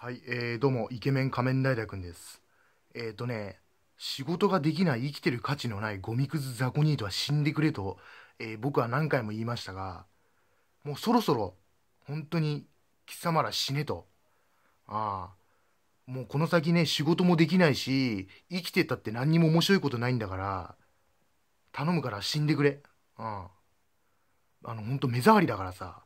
はい、えー、どうも、イケメン仮面ライダーくんです。えっ、ー、とね、仕事ができない生きてる価値のないゴミくず雑魚ニートは死んでくれと、えー、僕は何回も言いましたが、もうそろそろ、本当に、貴様ら死ねと。ああ、もうこの先ね、仕事もできないし、生きてたって何にも面白いことないんだから、頼むから死んでくれ。ああ。あの、ほんと目障りだからさ。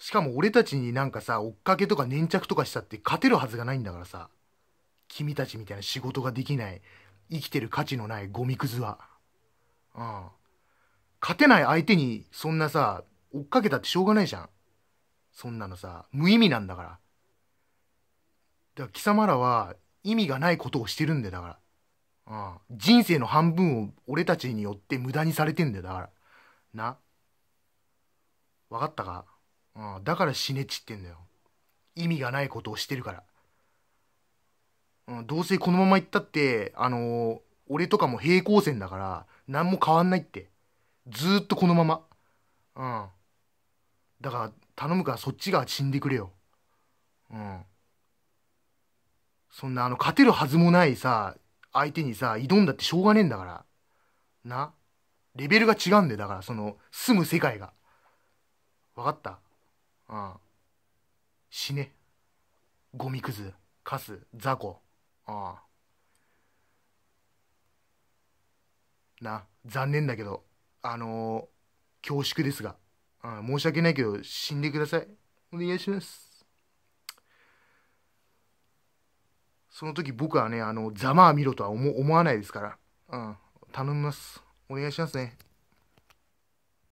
しかも俺たちになんかさ追っかけとか粘着とかしたって勝てるはずがないんだからさ君たちみたいな仕事ができない生きてる価値のないゴミくずはうん勝てない相手にそんなさ追っかけたってしょうがないじゃんそんなのさ無意味なんだからだから貴様らは意味がないことをしてるんだよだから、うん、人生の半分を俺たちによって無駄にされてんだよだからな分かったかうん、だから死ねっちってんだよ意味がないことをしてるから、うん、どうせこのまま行ったってあのー、俺とかも平行線だから何も変わんないってずっとこのままうんだから頼むからそっちが死んでくれようんそんなあの勝てるはずもないさ相手にさ挑んだってしょうがねえんだからなレベルが違うんだよだからその住む世界が分かったああ死ね。ゴミくず、カス、雑魚。ああ。な、残念だけど、あのー、恐縮ですが、ああ申し訳ないけど、死んでください。お願いします。その時僕はね、あの、ざまあ見ろとは思わないですから、うん、頼みます。お願いしますね。